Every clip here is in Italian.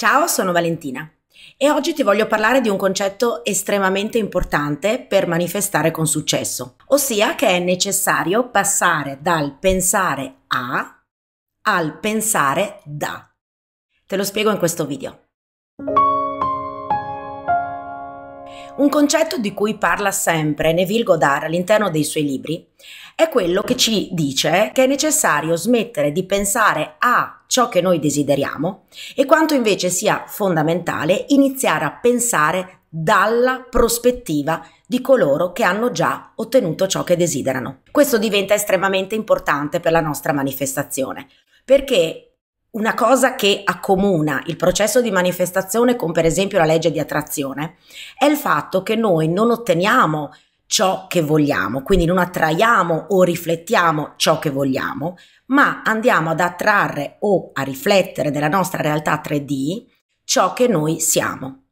Ciao, sono Valentina e oggi ti voglio parlare di un concetto estremamente importante per manifestare con successo, ossia che è necessario passare dal pensare a al pensare da. Te lo spiego in questo video. Un concetto di cui parla sempre Neville Goddard all'interno dei suoi libri è quello che ci dice che è necessario smettere di pensare a ciò che noi desideriamo e quanto invece sia fondamentale iniziare a pensare dalla prospettiva di coloro che hanno già ottenuto ciò che desiderano. Questo diventa estremamente importante per la nostra manifestazione, perché una cosa che accomuna il processo di manifestazione con per esempio la legge di attrazione è il fatto che noi non otteniamo ciò che vogliamo, quindi non attraiamo o riflettiamo ciò che vogliamo, ma andiamo ad attrarre o a riflettere nella nostra realtà 3D ciò che noi siamo.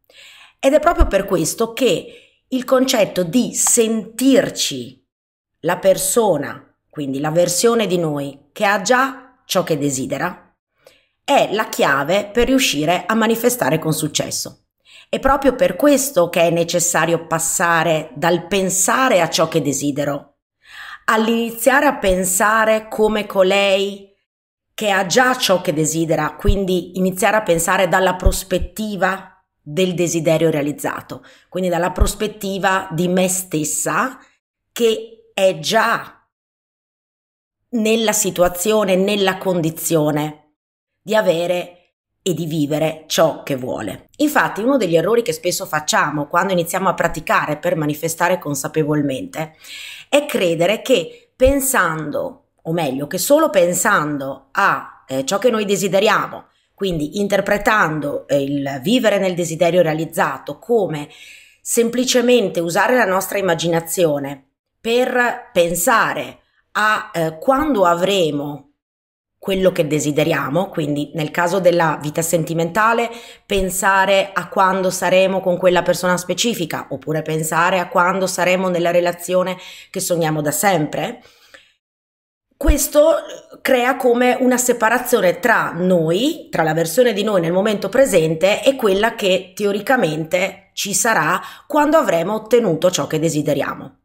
Ed è proprio per questo che il concetto di sentirci la persona, quindi la versione di noi che ha già ciò che desidera, è la chiave per riuscire a manifestare con successo. È proprio per questo che è necessario passare dal pensare a ciò che desidero, all'iniziare a pensare come colei che ha già ciò che desidera, quindi iniziare a pensare dalla prospettiva del desiderio realizzato, quindi dalla prospettiva di me stessa che è già nella situazione, nella condizione di avere e di vivere ciò che vuole. Infatti uno degli errori che spesso facciamo quando iniziamo a praticare per manifestare consapevolmente è credere che pensando, o meglio, che solo pensando a eh, ciò che noi desideriamo, quindi interpretando eh, il vivere nel desiderio realizzato come semplicemente usare la nostra immaginazione per pensare a eh, quando avremo quello che desideriamo, quindi nel caso della vita sentimentale pensare a quando saremo con quella persona specifica oppure pensare a quando saremo nella relazione che sogniamo da sempre. Questo crea come una separazione tra noi, tra la versione di noi nel momento presente e quella che teoricamente ci sarà quando avremo ottenuto ciò che desideriamo.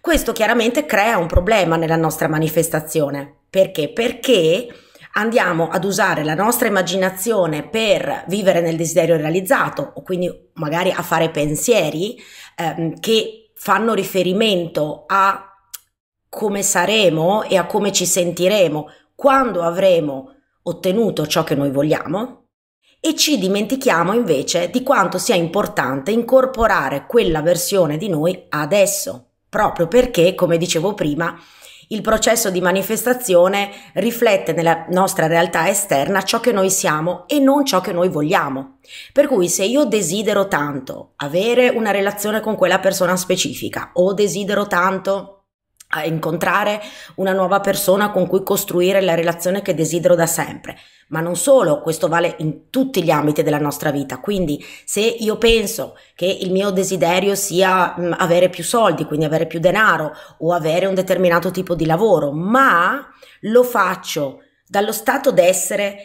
Questo chiaramente crea un problema nella nostra manifestazione, perché? Perché andiamo ad usare la nostra immaginazione per vivere nel desiderio realizzato o quindi magari a fare pensieri ehm, che fanno riferimento a come saremo e a come ci sentiremo quando avremo ottenuto ciò che noi vogliamo e ci dimentichiamo invece di quanto sia importante incorporare quella versione di noi adesso, proprio perché, come dicevo prima, il processo di manifestazione riflette nella nostra realtà esterna ciò che noi siamo e non ciò che noi vogliamo. Per cui se io desidero tanto avere una relazione con quella persona specifica o desidero tanto a incontrare una nuova persona con cui costruire la relazione che desidero da sempre. Ma non solo, questo vale in tutti gli ambiti della nostra vita. Quindi se io penso che il mio desiderio sia mh, mm, avere più soldi, quindi avere più denaro o avere un determinato tipo di lavoro, ma lo faccio dallo stato d'essere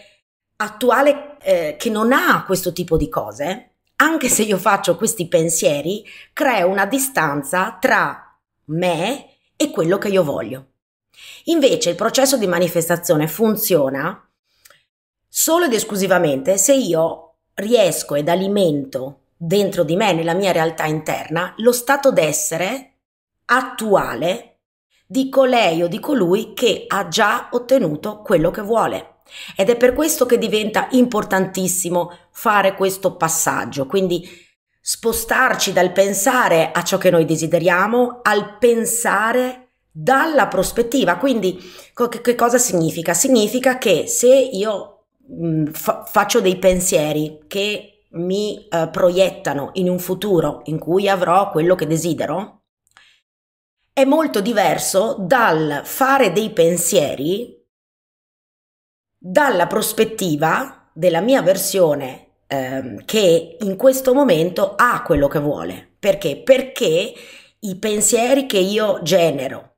attuale eh, che non ha questo tipo di cose, anche se io faccio questi pensieri, crea una distanza tra me è quello che io voglio. Invece il processo di manifestazione funziona solo ed esclusivamente se io riesco ed alimento dentro di me, nella mia realtà interna, lo stato d'essere attuale di colei o di colui che ha già ottenuto quello che vuole. Ed è per questo che diventa importantissimo fare questo passaggio, quindi spostarci dal pensare a ciò che noi desideriamo al pensare dalla prospettiva. Quindi che, cosa significa? Significa che se io mh, mm, fa faccio dei pensieri che mi eh, proiettano in un futuro in cui avrò quello che desidero, è molto diverso dal fare dei pensieri dalla prospettiva della mia versione ehm, che in questo momento ha quello che vuole. Perché? Perché i pensieri che io genero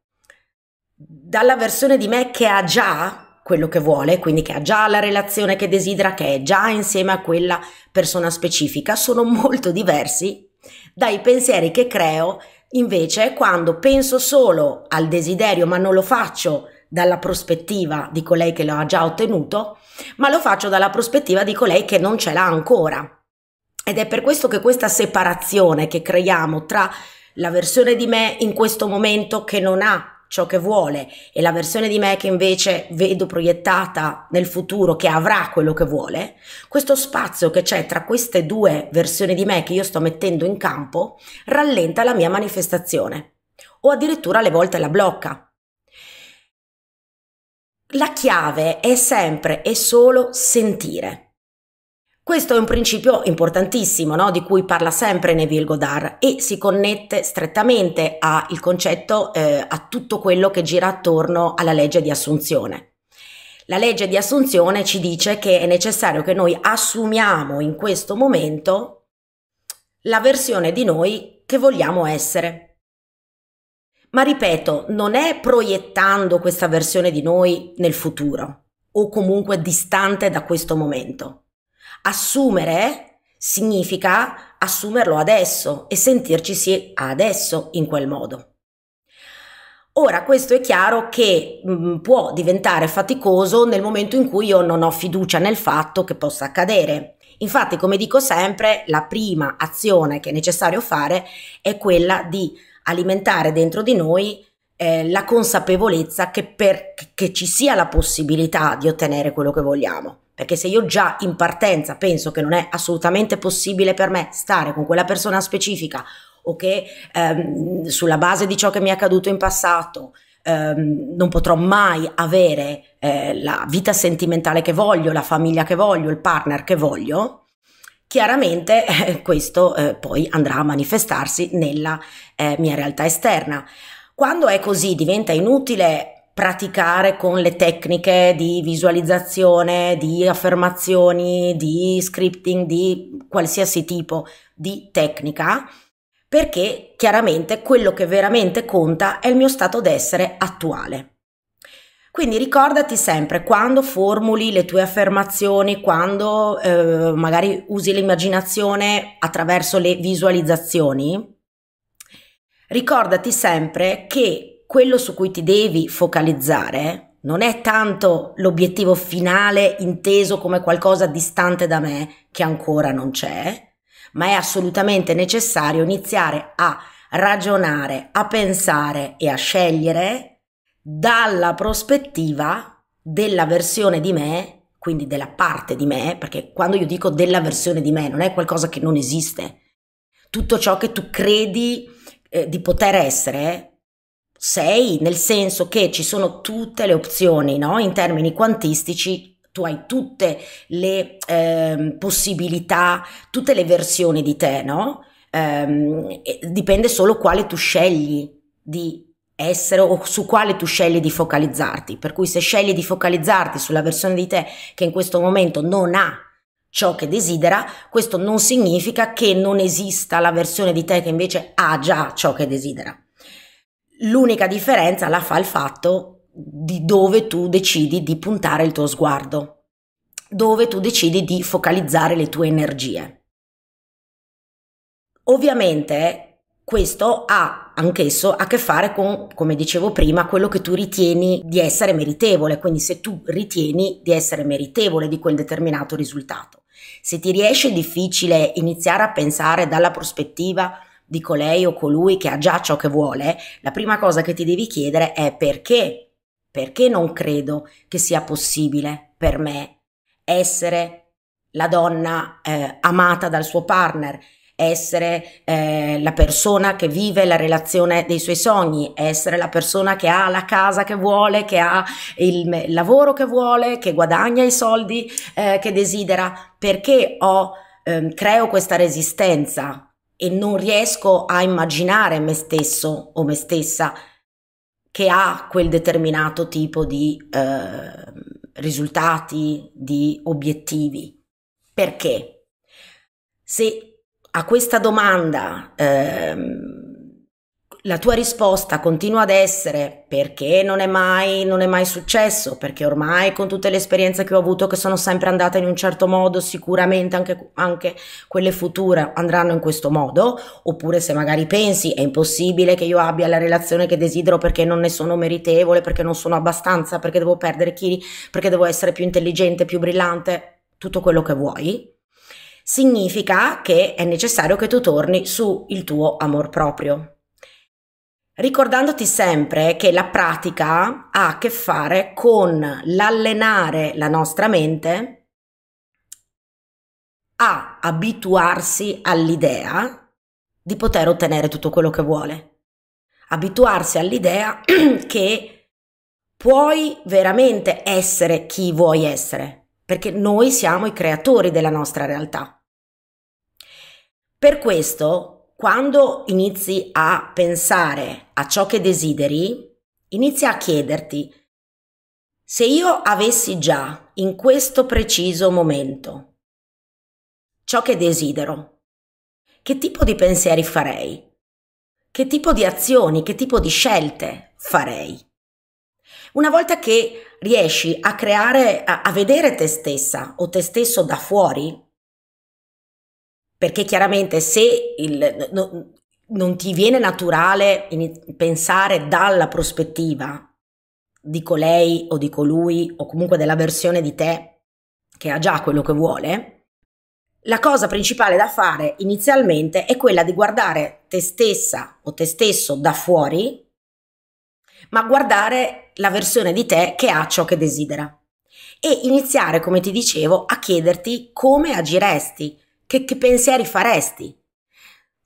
dalla versione di me che ha già quello che vuole, quindi che ha già la relazione che desidera, che è già insieme a quella persona specifica, sono molto diversi dai pensieri che creo invece quando penso solo al desiderio ma non lo faccio dalla prospettiva di colei che lo ha già ottenuto ma lo faccio dalla prospettiva di colei che non ce l'ha ancora. Ed è per questo che questa separazione che creiamo tra la versione di me in questo momento che non ha ciò che vuole e la versione di me che invece vedo proiettata nel futuro che avrà quello che vuole, questo spazio che c'è tra queste due versioni di me che io sto mettendo in campo rallenta la mia manifestazione o addirittura alle volte la blocca la chiave è sempre e solo sentire. Questo è un principio importantissimo no? di cui parla sempre Neville Goddard e si connette strettamente al concetto, eh, a tutto quello che gira attorno alla legge di assunzione. La legge di assunzione ci dice che è necessario che noi assumiamo in questo momento la versione di noi che vogliamo essere. Ma ripeto, non è proiettando questa versione di noi nel futuro o comunque distante da questo momento. Assumere significa assumerlo adesso e sentirci sì adesso in quel modo. Ora, questo è chiaro che mh, mm, può diventare faticoso nel momento in cui io non ho fiducia nel fatto che possa accadere. Infatti, come dico sempre, la prima azione che è necessario fare è quella di alimentare dentro di noi eh, la consapevolezza che, per, che ci sia la possibilità di ottenere quello che vogliamo. Perché se io già in partenza penso che non è assolutamente possibile per me stare con quella persona specifica o che ehm, sulla base di ciò che mi è accaduto in passato ehm, non potrò mai avere eh, la vita sentimentale che voglio, la famiglia che voglio, il partner che voglio, Chiaramente eh, questo eh, poi andrà a manifestarsi nella eh, mia realtà esterna. Quando è così diventa inutile praticare con le tecniche di visualizzazione, di affermazioni, di scripting, di qualsiasi tipo di tecnica, perché chiaramente quello che veramente conta è il mio stato d'essere attuale. Quindi ricordati sempre quando formuli le tue affermazioni, quando eh, magari usi l'immaginazione attraverso le visualizzazioni, ricordati sempre che quello su cui ti devi focalizzare non è tanto l'obiettivo finale inteso come qualcosa distante da me che ancora non c'è, ma è assolutamente necessario iniziare a ragionare, a pensare e a scegliere dalla prospettiva della versione di me, quindi della parte di me, perché quando io dico della versione di me non è qualcosa che non esiste. Tutto ciò che tu credi eh, di poter essere, sei, nel senso che ci sono tutte le opzioni, no? In termini quantistici tu hai tutte le eh, possibilità, tutte le versioni di te, no? Ehm, dipende solo quale tu scegli di essere o su quale tu scegli di focalizzarti. Per cui se scegli di focalizzarti sulla versione di te che in questo momento non ha ciò che desidera, questo non significa che non esista la versione di te che invece ha già ciò che desidera. L'unica differenza la fa il fatto di dove tu decidi di puntare il tuo sguardo, dove tu decidi di focalizzare le tue energie. Ovviamente questo ha anch'esso a che fare con, come dicevo prima, quello che tu ritieni di essere meritevole, quindi se tu ritieni di essere meritevole di quel determinato risultato. Se ti riesce difficile iniziare a pensare dalla prospettiva di colei o colui che ha già ciò che vuole, la prima cosa che ti devi chiedere è perché? Perché non credo che sia possibile per me essere la donna eh, amata dal suo partner, essere eh, la persona che vive la relazione dei suoi sogni, essere la persona che ha la casa che vuole, che ha il lavoro che vuole, che guadagna i soldi eh, che desidera, perché ho, eh, creo questa resistenza e non riesco a immaginare me stesso o me stessa che ha quel determinato tipo di eh, risultati, di obiettivi. Perché? Se a questa domanda ehm, la tua risposta continua ad essere perché non è, mai, non è mai successo, perché ormai con tutte le esperienze che ho avuto che sono sempre andata in un certo modo, sicuramente anche, anche quelle future andranno in questo modo, oppure se magari pensi è impossibile che io abbia la relazione che desidero perché non ne sono meritevole, perché non sono abbastanza, perché devo perdere chili, perché devo essere più intelligente, più brillante, tutto quello che vuoi, significa che è necessario che tu torni sul tuo amor proprio. Ricordandoti sempre che la pratica ha a che fare con l'allenare la nostra mente a abituarsi all'idea di poter ottenere tutto quello che vuole. Abituarsi all'idea che puoi veramente essere chi vuoi essere perché noi siamo i creatori della nostra realtà. Per questo, quando inizi a pensare a ciò che desideri, inizia a chiederti se io avessi già in questo preciso momento ciò che desidero, che tipo di pensieri farei? Che tipo di azioni, che tipo di scelte farei? Una volta che riesci a creare, a, a vedere te stessa o te stesso da fuori, perché chiaramente se il, no, non ti viene naturale pensare dalla prospettiva di colei o di colui o comunque della versione di te che ha già quello che vuole, la cosa principale da fare inizialmente è quella di guardare te stessa o te stesso da fuori, ma guardare la versione di te che ha ciò che desidera. E iniziare, come ti dicevo, a chiederti come agiresti, che, che pensieri faresti.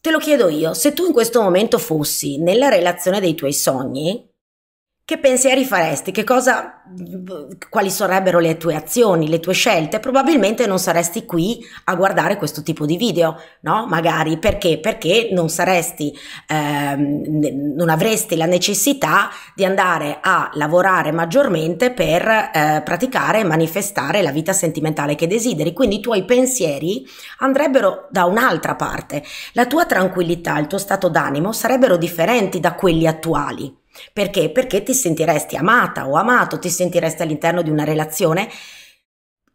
Te lo chiedo io, se tu in questo momento fossi nella relazione dei tuoi sogni, che pensieri faresti? Che cosa, quali sarebbero le tue azioni, le tue scelte? Probabilmente non saresti qui a guardare questo tipo di video, no? Magari perché? Perché non saresti, ehm, non avresti la necessità di andare a lavorare maggiormente per eh, praticare e manifestare la vita sentimentale che desideri. Quindi i tuoi pensieri andrebbero da un'altra parte. La tua tranquillità, il tuo stato d'animo sarebbero differenti da quelli attuali. Perché? Perché ti sentiresti amata o amato, ti sentiresti all'interno di una relazione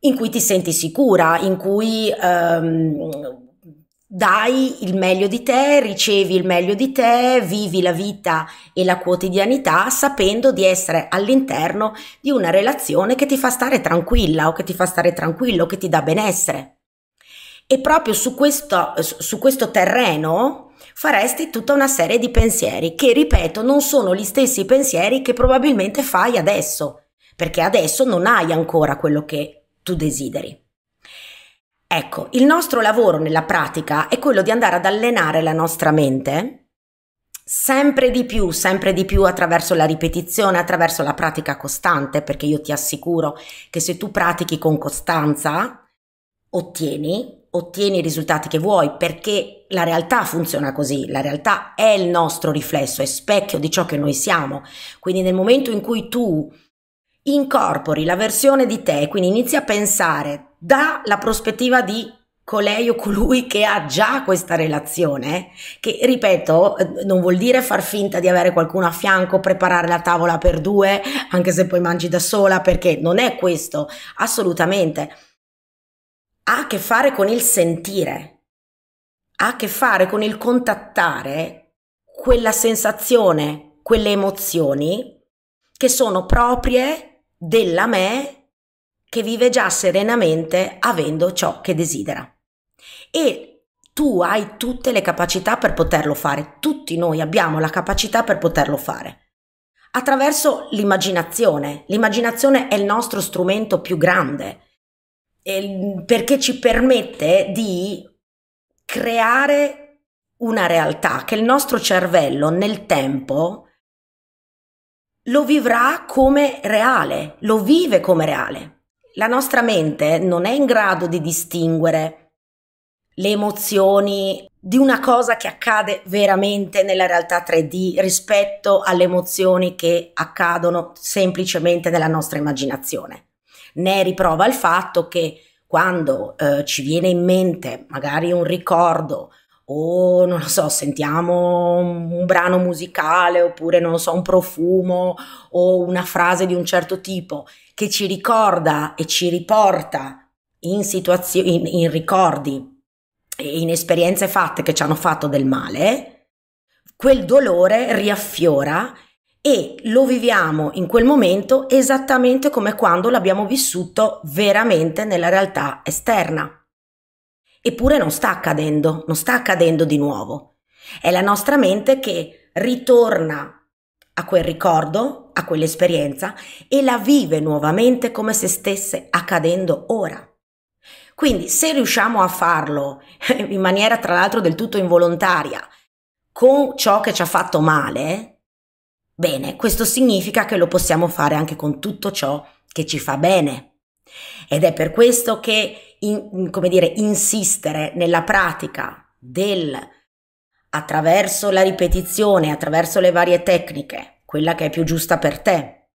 in cui ti senti sicura, in cui ehm, dai il meglio di te, ricevi il meglio di te, vivi la vita e la quotidianità sapendo di essere all'interno di una relazione che ti fa stare tranquilla o che ti fa stare tranquillo, che ti dà benessere. E proprio su questo, su questo terreno faresti tutta una serie di pensieri che, ripeto, non sono gli stessi pensieri che probabilmente fai adesso, perché adesso non hai ancora quello che tu desideri. Ecco, il nostro lavoro nella pratica è quello di andare ad allenare la nostra mente sempre di più, sempre di più attraverso la ripetizione, attraverso la pratica costante, perché io ti assicuro che se tu pratichi con costanza, ottieni ottieni i risultati che vuoi perché la realtà funziona così, la realtà è il nostro riflesso, è specchio di ciò che noi siamo. Quindi nel momento in cui tu incorpori la versione di te, quindi inizi a pensare dalla prospettiva di colei o colui che ha già questa relazione, che ripeto, non vuol dire far finta di avere qualcuno a fianco, preparare la tavola per due, anche se poi mangi da sola, perché non è questo, assolutamente ha a che fare con il sentire, ha a che fare con il contattare quella sensazione, quelle emozioni che sono proprie della me che vive già serenamente avendo ciò che desidera. E tu hai tutte le capacità per poterlo fare, tutti noi abbiamo la capacità per poterlo fare attraverso l'immaginazione. L'immaginazione è il nostro strumento più grande perché ci permette di creare una realtà che il nostro cervello nel tempo lo vivrà come reale, lo vive come reale. La nostra mente non è in grado di distinguere le emozioni di una cosa che accade veramente nella realtà 3D rispetto alle emozioni che accadono semplicemente nella nostra immaginazione. Ne riprova il fatto che quando eh, ci viene in mente magari un ricordo o non lo so, sentiamo un brano musicale oppure non lo so, un profumo o una frase di un certo tipo che ci ricorda e ci riporta in, in, in ricordi e in esperienze fatte che ci hanno fatto del male, quel dolore riaffiora e lo viviamo in quel momento esattamente come quando l'abbiamo vissuto veramente nella realtà esterna. Eppure non sta accadendo, non sta accadendo di nuovo. È la nostra mente che ritorna a quel ricordo, a quell'esperienza e la vive nuovamente come se stesse accadendo ora. Quindi se riusciamo a farlo in maniera tra l'altro del tutto involontaria con ciò che ci ha fatto male, Bene, questo significa che lo possiamo fare anche con tutto ciò che ci fa bene. Ed è per questo che, in, come dire, insistere nella pratica del attraverso la ripetizione, attraverso le varie tecniche, quella che è più giusta per te,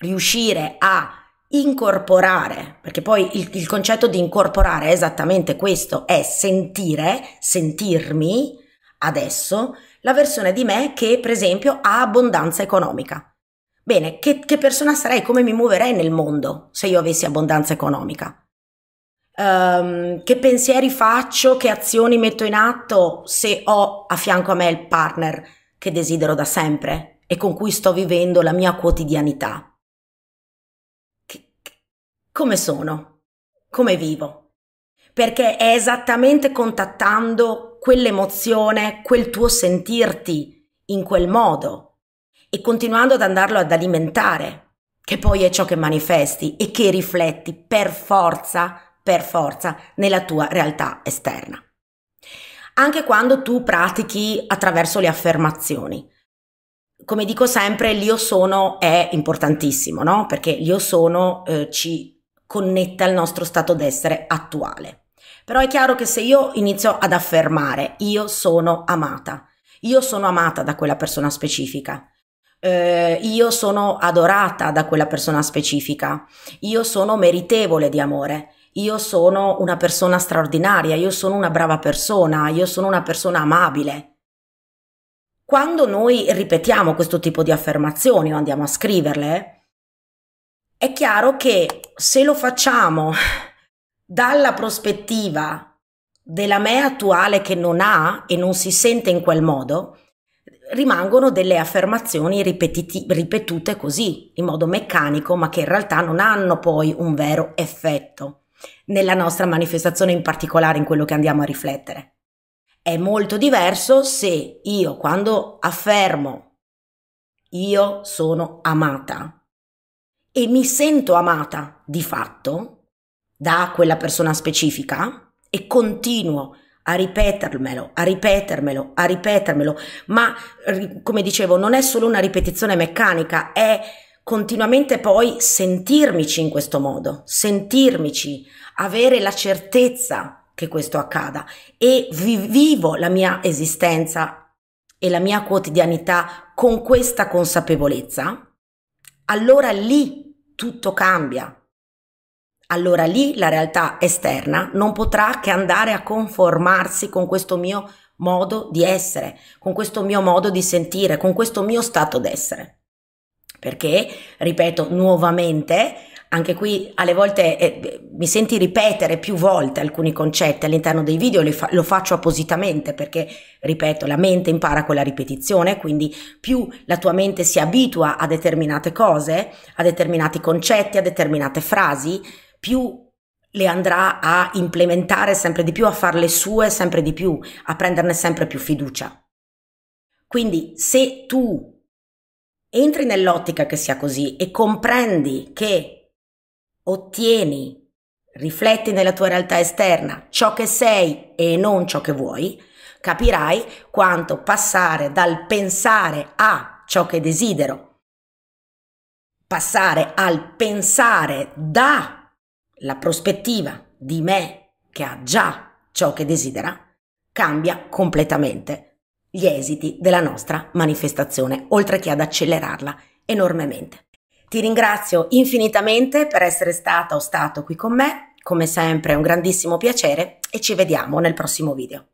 riuscire a incorporare, perché poi il, il, concetto di incorporare è esattamente questo, è sentire, sentirmi adesso la versione di me che per esempio ha abbondanza economica. Bene, che, che persona sarei? Come mi muoverei nel mondo se io avessi abbondanza economica? Um, che pensieri faccio, che azioni metto in atto se ho a fianco a me il partner che desidero da sempre e con cui sto vivendo la mia quotidianità. Che, che, come sono? Come vivo? Perché è esattamente contattando quell'emozione, quel tuo sentirti in quel modo e continuando ad andarlo ad alimentare, che poi è ciò che manifesti e che rifletti per forza, per forza, nella tua realtà esterna. Anche quando tu pratichi attraverso le affermazioni. Come dico sempre, l'io sono è importantissimo, no? Perché l'io sono eh, ci connette al nostro stato d'essere attuale. Però è chiaro che se io inizio ad affermare io sono amata, io sono amata da quella persona specifica, eh, io sono adorata da quella persona specifica, io sono meritevole di amore, io sono una persona straordinaria, io sono una brava persona, io sono una persona amabile. Quando noi ripetiamo questo tipo di affermazioni o andiamo a scriverle, è chiaro che se lo facciamo dalla prospettiva della me attuale che non ha e non si sente in quel modo, rimangono delle affermazioni ripetute così, in modo meccanico, ma che in realtà non hanno poi un vero effetto nella nostra manifestazione, in particolare in quello che andiamo a riflettere. È molto diverso se io quando affermo io sono amata e mi sento amata di fatto, da quella persona specifica e continuo a ripetermelo, a ripetermelo, a ripetermelo, ma come dicevo non è solo una ripetizione meccanica, è continuamente poi sentirmici in questo modo, sentirmici, avere la certezza che questo accada e vi vivo la mia esistenza e la mia quotidianità con questa consapevolezza, allora lì tutto cambia, allora lì la realtà esterna non potrà che andare a conformarsi con questo mio modo di essere, con questo mio modo di sentire, con questo mio stato d'essere. Perché, ripeto nuovamente, anche qui alle volte eh, mi senti ripetere più volte alcuni concetti all'interno dei video, fa- lo faccio appositamente perché, ripeto, la mente impara con la ripetizione, quindi più la tua mente si abitua a determinate cose, a determinati concetti, a determinate frasi, più le andrà a implementare sempre di più, a farle sue sempre di più, a prenderne sempre più fiducia. Quindi se tu entri nell'ottica che sia così e comprendi che ottieni, rifletti nella tua realtà esterna ciò che sei e non ciò che vuoi, capirai quanto passare dal pensare a ciò che desidero, passare al pensare da la prospettiva di me che ha già ciò che desidera cambia completamente gli esiti della nostra manifestazione, oltre che ad accelerarla enormemente. Ti ringrazio infinitamente per essere stata o stato qui con me, come sempre è un grandissimo piacere e ci vediamo nel prossimo video.